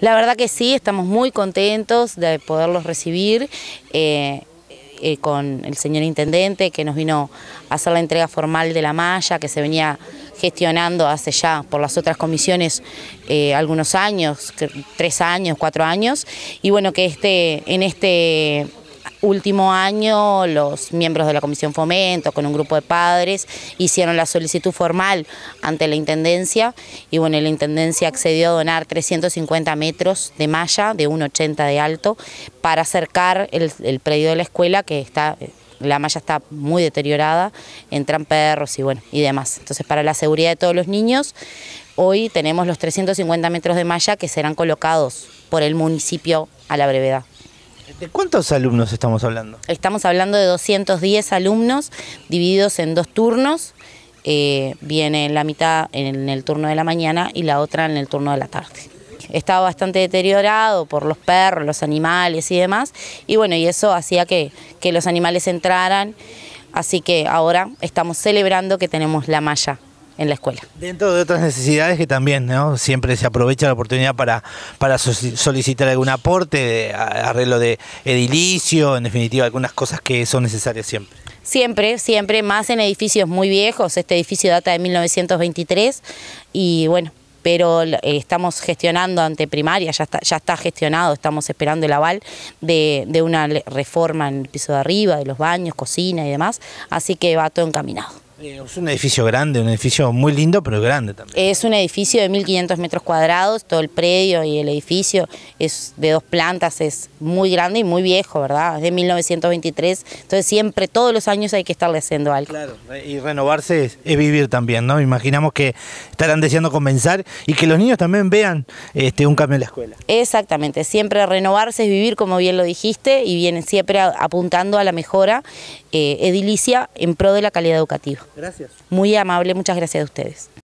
La verdad que sí, estamos muy contentos de poderlos recibir. Eh, eh, con el señor intendente que nos vino a hacer la entrega formal de la malla que se venía gestionando hace ya por las otras comisiones eh, algunos años, tres años, cuatro años, y bueno que este, en este último año los miembros de la Comisión Fomento con un grupo de padres hicieron la solicitud formal ante la Intendencia y bueno, la Intendencia accedió a donar 350 metros de malla de 1,80 de alto para acercar el, predio de la escuela que está la malla está muy deteriorada, entran perros y bueno, y demás. Entonces, para la seguridad de todos los niños, hoy tenemos los 350 metros de malla que serán colocados por el municipio a la brevedad. ¿De cuántos alumnos estamos hablando? Estamos hablando de 210 alumnos divididos en dos turnos. Eh, viene la mitad en el turno de la mañana y la otra en el turno de la tarde. Estaba bastante deteriorado por los perros, los animales y demás. Y bueno, y eso hacía que los animales entraran. Así que ahora estamos celebrando que tenemos la malla en la escuela. Dentro de otras necesidades que también ¿no? siempre se aprovecha la oportunidad para, para solicitar algún aporte, arreglo de edilicio, en definitiva, algunas cosas que son necesarias siempre. Siempre, siempre, más en edificios muy viejos. Este edificio data de 1923 y bueno, pero eh, estamos gestionando ante primaria, ya está, ya está gestionado, estamos esperando el aval de, de una reforma en el piso de arriba, de los baños, cocina y demás, así que va todo encaminado. Eh, es un edificio grande, un edificio muy lindo, pero grande también. Es un edificio de 1.500 metros cuadrados, todo el predio y el edificio es de dos plantas, es muy grande y muy viejo, ¿verdad? Es de 1923, entonces siempre, todos los años hay que estarle haciendo algo. Claro, y renovarse es, vivir también, ¿no? Imaginamos que estarán deseando comenzar y que los niños también vean este, un cambio en la escuela. Exactamente, siempre renovarse es vivir, como bien lo dijiste, y vienen siempre apuntando a la mejora eh, edilicia en pro de la calidad educativa. Gracias. Muy amable, muchas gracias a ustedes.